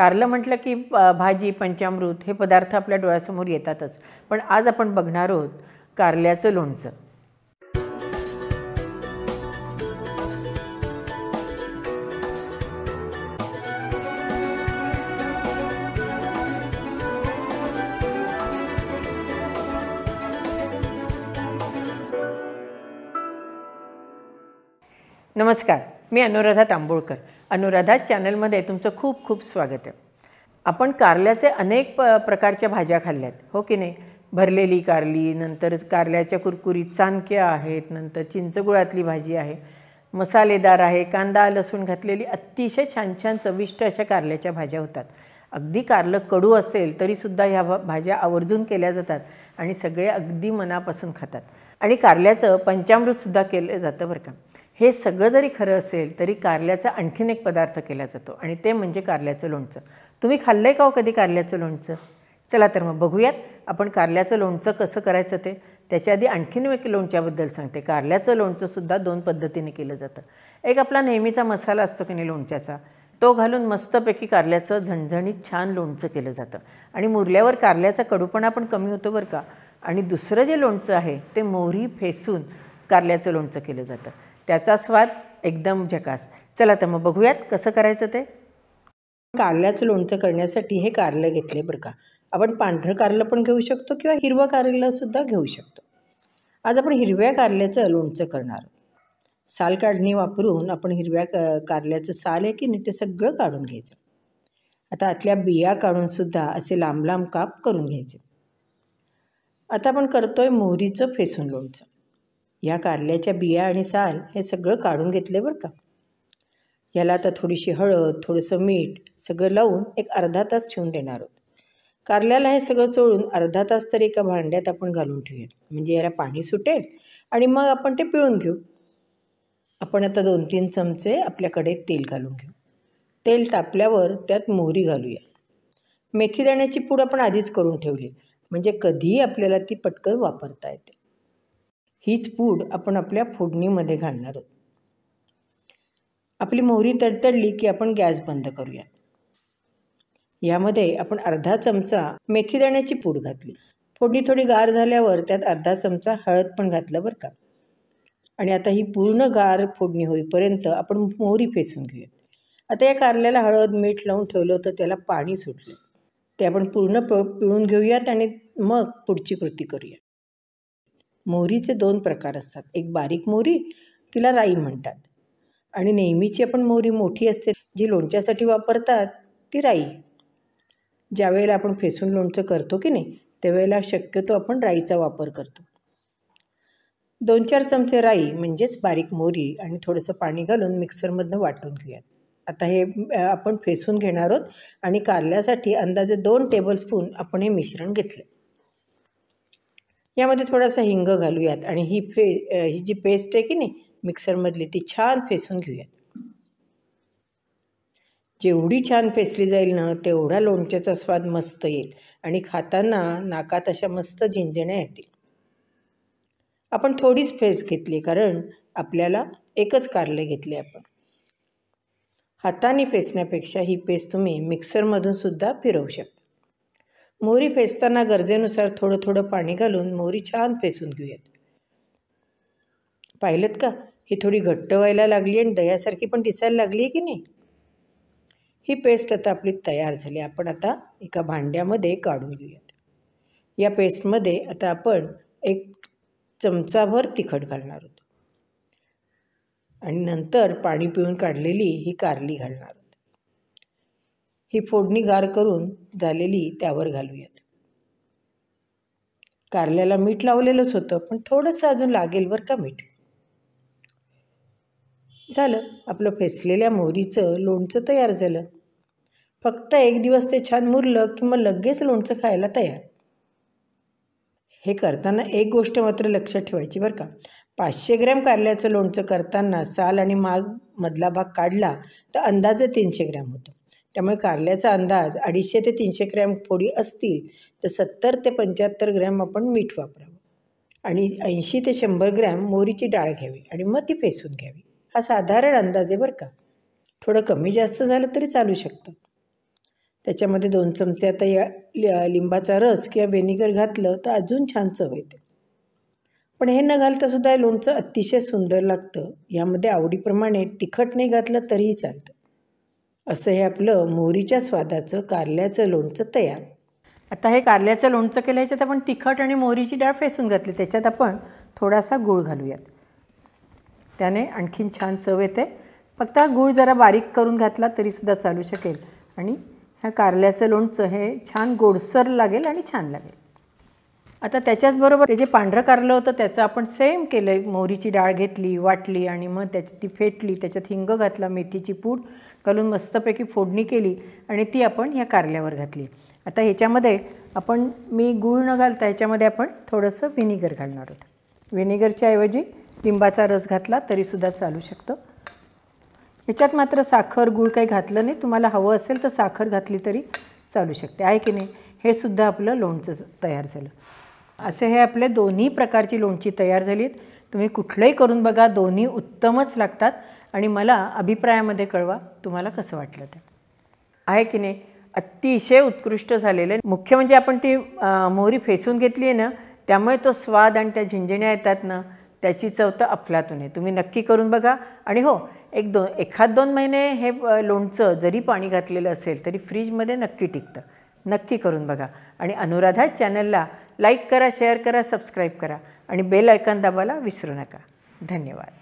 कारलं म्हटलं की भाजी पंचामृत हे पदार्थ आपल्या डोळ्यासमोर येतातच पण आज आपण बघणार आहोत कारल्याचं लोणचं नमस्कार मी अनुराधा तांबोळकर अनुराधा चॅनलमध्ये तुमचं खूप खूप स्वागत आहे आपण कारल्याचे अनेक प प्रकारच्या भाज्या खाल्ल्यात हो की नाही भरलेली कारली नंतर कारल्याच्या कुरकुरीत चांदक्या आहेत नंतर चिंचगुळातली भाजी आहे मसालेदार आहे कांदा लसूण घातलेली अतिशय छान छान चविष्ट अशा कारल्याच्या भाज्या होतात अगदी कारलं कडू असेल तरीसुद्धा ह्या भाज्या आवर्जून केल्या जातात आणि सगळे अगदी मनापासून खातात आणि कारल्याचं पंचामृतसुद्धा केलं जातं बरं का हे सगळं जरी खरं असेल तरी कारल्याचा आणखीन एक पदार्थ केला जातो आणि ते म्हणजे कारल्याचं लोणचं तुम्ही खाल्लं आहे का हो कधी कारल्याचं लोणचं चला तर मग बघूयात आपण कारल्याचं लोणचं कसं करायचं ते त्याच्या आधी आणखीन एक लोणच्याबद्दल सांगते कारल्याचं लोणचंसुद्धा दोन पद्धतीने केलं जातं एक आपला नेहमीचा मसाला असतो की नाही लोणच्याचा तो घालून मस्तपैकी कारल्याचं झणझणीत छान लोणचं केलं जातं आणि मुरल्यावर कारल्याचा कडूपणा पण कमी होतो बरं का आणि दुसरं जे लोणचं आहे ते मोहरी फेसून कारल्याचं लोणचं केलं जातं त्याचा स्वाद एकदम झकास चला तर मग बघूयात कसं करायचं ते कारल्याचं लोणचं करण्यासाठी हे कारलं घेतले बरं का आपण पांढरं कारलं पण घेऊ शकतो किंवा हिरवं कारलंसुद्धा घेऊ शकतो आज आपण हिरव्या कारल्याचं लोणचं करणार साल काढणी वापरून आपण हिरव्या क कारल्याचं साल आहे की नाही ते सगळं काढून घ्यायचं आता आतल्या बिया काढूनसुद्धा असे लांब लांब काप करून घ्यायचे आता आपण करतोय मोहरीचं फेसून लोणचं या कारल्याच्या बिया आणि साल हे सगळं काढून घेतले बरं का याला आता थोडीशी हळद थोडंसं मीठ सगळं लावून एक अर्धा तास ठेवून देणार आहोत कारल्याला हे सगळं चोळून अर्धा तास तरी एका भांड्यात आपण घालून ठेवूयात म्हणजे याला पाणी सुटेल आणि मग आपण ते पिळून घेऊ आपण आता दोन तीन चमचे आपल्याकडे तेल घालून घेऊ तेल तापल्यावर त्यात मोहरी घालूया मेथी दाण्याची पूड आपण आधीच करून ठेवली म्हणजे कधीही आपल्याला ती पटकन वापरता येते हीच पूड आपण आपल्या फोडणीमध्ये घालणार आहोत आपली मोहरी तडतडली की आपण गॅस बंद करूयात यामध्ये आपण अर्धा चमचा मेथी दाण्याची पूड घातली फोडणी थोडी गार झाल्यावर त्यात अर्धा चमचा हळद पण घातलं बरं का आणि आता ही पूर्ण गार फोडणी होईपर्यंत आपण मोहरी फेसून घेऊयात आता या कारल्याला हळद मीठ लावून ठेवलं होतं त्याला पाणी सुटलं ते आपण पूर्ण पिळून घेऊयात आणि मग पुढची कृती करूया मोहरीचे दोन प्रकार असतात एक बारीक मोहरी तिला राई म्हणतात आणि नेहमीची आपण मोहरी मोठी असते जी लोणच्यासाठी वापरतात ती राई ज्यावेळेला आपण फेसून लोणचं करतो की नाही त्यावेळेला शक्यतो आपण राईचा वापर करतो दोन चार चमचे राई म्हणजेच बारीक मोहरी आणि थोडंसं पाणी घालून मिक्सरमधनं वाटून घेऊयात आता हे आपण फेसून घेणार आहोत आणि कारल्यासाठी अंदाजे दोन टेबलस्पून आपण हे मिश्रण घेतलं यामध्ये थोडासा हिंग घालूयात आणि ही फे ही जी पेस्ट आहे की नाही मिक्सरमधली ती छान फेसून घेऊयात जेवढी छान फेसली जाईल ना तेवढा लोणच्याचा स्वाद मस्त येईल आणि खाताना नाकात अशा मस्त झिंजण्या येतील आपण थोडीच फेस घेतली कारण आपल्याला एकच कारले घेतले आपण हाताने फेसण्यापेक्षा ही पेस्ट तुम्ही मिक्सरमधून सुद्धा फिरवू शकता मोहरी फेसताना गरजेनुसार थोडं थोडं पाणी घालून मोहरी छान फेसून घेऊयात पाहिलं का ही थोडी घट्ट व्हायला लागली आणि दह्यासारखी पण दिसायला लागली की नाही ही पेस्ट आता आपली तयार झाली आपण आता एका भांड्यामध्ये काढून घेऊयात या पेस्टमध्ये आता आपण एक चमचाभर तिखट घालणार आहोत आणि नंतर पाणी पिऊन काढलेली ही कारली घालणार आहोत ही फोडणी गार करून झालेली त्यावर घालूयात कारल्याला मीठ लावलेलंच होतं पण थोडंसं अजून लागेल बरं का मीठ झालं आपलं फेसलेल्या मोहरीचं लोणचं तयार झालं फक्त एक दिवस ते छान मुरलं की मग लगेच लोणचं खायला तयार हे करताना एक गोष्ट मात्र लक्षात ठेवायची बरं का पाचशे ग्रॅम कारल्याचं लोणचं करताना साल आणि माग मधला भाग काढला तर अंदाजे तीनशे ग्रॅम होतं त्यामुळे कारल्याचा अंदाज अडीचशे ते तीनशे ग्रॅम फोडी असतील तर सत्तर ते पंच्याहत्तर ग्रॅम आपण मीठ वापरावं आणि ऐंशी ते शंभर ग्रॅम मोरीची डाळ घ्यावी आणि मग ती फेसून घ्यावी हा साधारण अंदाज आहे बरं का थोडं कमी जास्त झालं तरी चालू शकतं त्याच्यामध्ये दोन चमचे आता या लिंबाचा रस किंवा व्हिनेगर घातलं तर अजून छान चव येते पण हे न घालतासुद्धा लोणचं अतिशय सुंदर लागतं यामध्ये आवडीप्रमाणे तिखट नाही घातलं तरीही चालतं असं हे आपलं मोहरीच्या स्वादाचं कारल्याचं लोणचं तयार आता हे कारल्याचं लोणचं केलं याच्यात आपण तिखट आणि मोहरीची डाळ फेसून घातली त्याच्यात आपण थोडासा गूळ घालूयात त्याने आणखीन छान चव येते फक्त हा गूळ जरा बारीक करून घातला तरीसुद्धा चालू शकेल आणि ह्या कारल्याचं लोणचं हे छान गोडसर लागेल आणि छान लागेल आता त्याच्याचबरोबर ते जे पांढरं कारलं होतं त्याचं आपण सेम केलं मोहरीची डाळ घेतली वाटली आणि मग त्याची ती फेटली त्याच्यात हिंग घातला मेथीची पूड घालून मस्तपैकी फोडणी केली आणि ती आपण या कारल्यावर घातली आता ह्याच्यामध्ये आपण मी गूळ न घालता ह्याच्यामध्ये आपण थोडंसं व्हिनिगर घालणार आहोत व्हिनिगरच्या ऐवजी लिंबाचा रस घातला तरीसुद्धा चालू शकतो ह्याच्यात मात्र साखर गूळ काही घातलं नाही तुम्हाला हवं असेल तर साखर घातली तरी चालू शकते आहे की नाही हे सुद्धा आपलं लोणचं तयार झालं असे हे आपले दोन्ही प्रकारची लोणची तयार झाली आहेत तुम्ही कुठलंही करून बघा दोन्ही उत्तमच लागतात आणि मला अभिप्रायामध्ये कळवा तुम्हाला कसं वाटलं ते आहे की नाही अतिशय उत्कृष्ट झालेलं आहे मुख्य म्हणजे आपण ती मोहरी फेसून घेतली आहे ना त्यामुळे तो स्वाद आणि त्या झिंजण्या येतात ना त्याची चव तर अफलातून आहे तुम्ही नक्की करून बघा आणि हो एक दोन एखाद दोन महिने हे लोणचं जरी पाणी घातलेलं असेल तरी फ्रीजमध्ये नक्की टिकतं नक्की करून बघा आणि अनुराधा चॅनलला लाईक करा शेअर करा सबस्क्राईब करा आणि बेल ऐकन दाबायला विसरू नका धन्यवाद